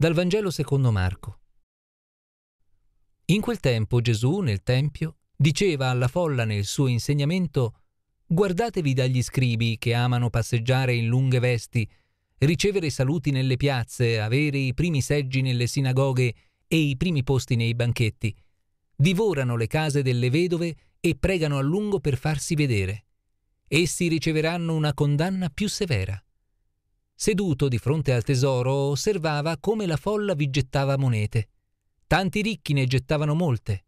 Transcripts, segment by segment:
Dal Vangelo secondo Marco. In quel tempo Gesù, nel Tempio, diceva alla folla nel suo insegnamento Guardatevi dagli scribi che amano passeggiare in lunghe vesti, ricevere saluti nelle piazze, avere i primi seggi nelle sinagoghe e i primi posti nei banchetti. Divorano le case delle vedove e pregano a lungo per farsi vedere. Essi riceveranno una condanna più severa seduto di fronte al tesoro, osservava come la folla vi gettava monete. Tanti ricchi ne gettavano molte,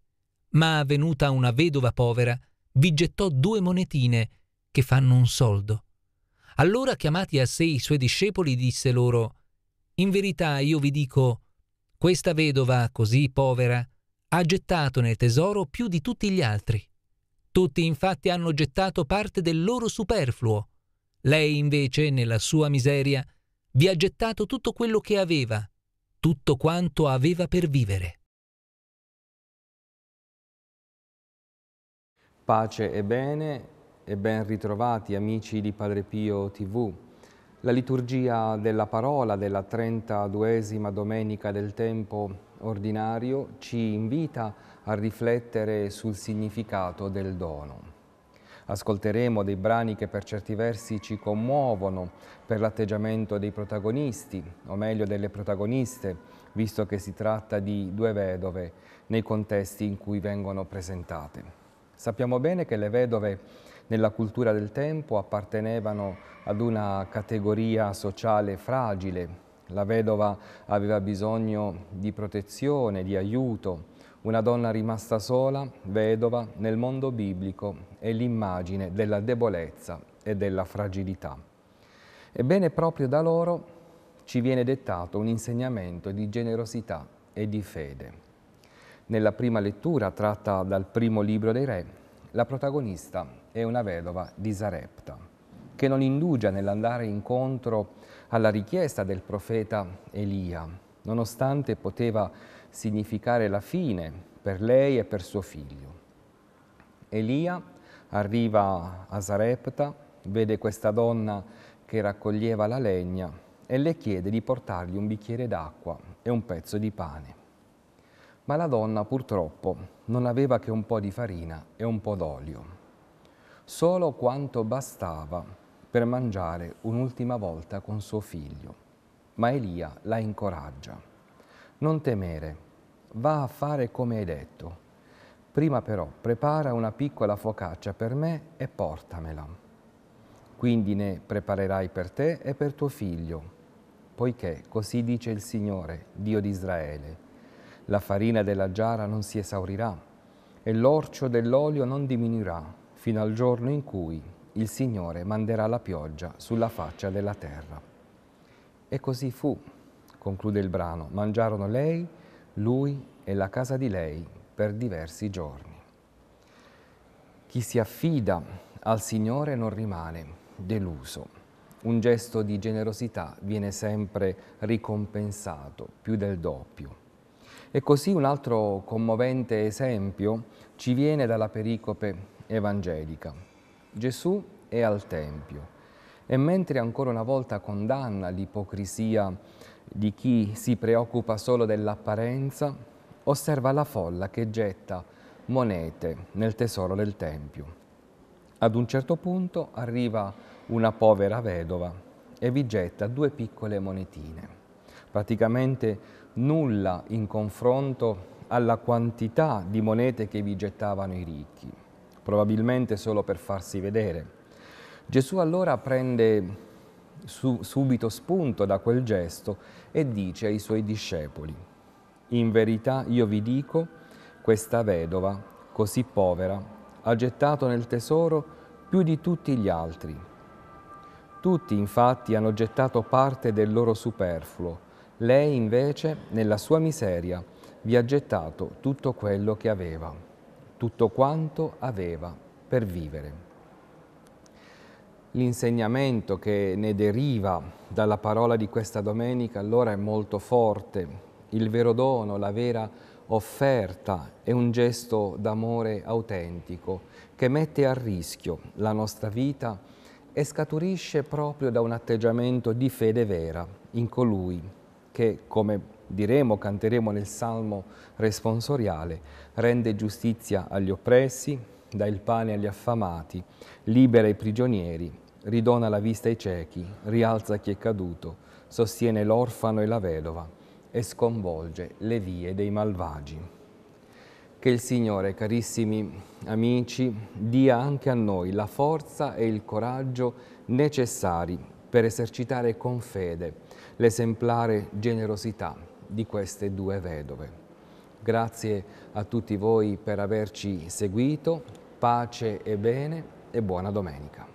ma venuta una vedova povera, vi gettò due monetine che fanno un soldo. Allora chiamati a sé i suoi discepoli disse loro, In verità io vi dico, questa vedova così povera ha gettato nel tesoro più di tutti gli altri. Tutti infatti hanno gettato parte del loro superfluo, lei invece, nella sua miseria, vi ha gettato tutto quello che aveva, tutto quanto aveva per vivere. Pace e bene e ben ritrovati amici di Padre Pio TV. La liturgia della parola della 32esima domenica del tempo ordinario ci invita a riflettere sul significato del dono. Ascolteremo dei brani che per certi versi ci commuovono per l'atteggiamento dei protagonisti, o meglio delle protagoniste, visto che si tratta di due vedove nei contesti in cui vengono presentate. Sappiamo bene che le vedove nella cultura del tempo appartenevano ad una categoria sociale fragile. La vedova aveva bisogno di protezione, di aiuto, una donna rimasta sola, vedova, nel mondo biblico è l'immagine della debolezza e della fragilità. Ebbene proprio da loro ci viene dettato un insegnamento di generosità e di fede. Nella prima lettura, tratta dal primo libro dei re, la protagonista è una vedova di Sarepta, che non indugia nell'andare incontro alla richiesta del profeta Elia nonostante poteva significare la fine per lei e per suo figlio. Elia arriva a Sarepta, vede questa donna che raccoglieva la legna e le chiede di portargli un bicchiere d'acqua e un pezzo di pane. Ma la donna purtroppo non aveva che un po' di farina e un po' d'olio, solo quanto bastava per mangiare un'ultima volta con suo figlio ma Elia la incoraggia. Non temere, va a fare come hai detto. Prima però prepara una piccola focaccia per me e portamela. Quindi ne preparerai per te e per tuo figlio, poiché così dice il Signore, Dio di Israele. La farina della giara non si esaurirà e l'orcio dell'olio non diminuirà fino al giorno in cui il Signore manderà la pioggia sulla faccia della terra. E così fu, conclude il brano, mangiarono lei, lui e la casa di lei per diversi giorni. Chi si affida al Signore non rimane deluso. Un gesto di generosità viene sempre ricompensato più del doppio. E così un altro commovente esempio ci viene dalla pericope evangelica. Gesù è al Tempio e mentre ancora una volta condanna l'ipocrisia di chi si preoccupa solo dell'apparenza, osserva la folla che getta monete nel tesoro del Tempio. Ad un certo punto arriva una povera vedova e vi getta due piccole monetine. Praticamente nulla in confronto alla quantità di monete che vi gettavano i ricchi, probabilmente solo per farsi vedere. Gesù allora prende su, subito spunto da quel gesto e dice ai suoi discepoli, in verità io vi dico, questa vedova, così povera, ha gettato nel tesoro più di tutti gli altri. Tutti infatti hanno gettato parte del loro superfluo, lei invece, nella sua miseria, vi ha gettato tutto quello che aveva, tutto quanto aveva per vivere l'insegnamento che ne deriva dalla parola di questa domenica allora è molto forte. Il vero dono, la vera offerta è un gesto d'amore autentico che mette a rischio la nostra vita e scaturisce proprio da un atteggiamento di fede vera in colui che, come diremo, canteremo nel Salmo responsoriale, rende giustizia agli oppressi, dà il pane agli affamati, libera i prigionieri, ridona la vista ai ciechi, rialza chi è caduto, sostiene l'orfano e la vedova e sconvolge le vie dei malvagi. Che il Signore, carissimi amici, dia anche a noi la forza e il coraggio necessari per esercitare con fede l'esemplare generosità di queste due vedove. Grazie a tutti voi per averci seguito, pace e bene e buona domenica.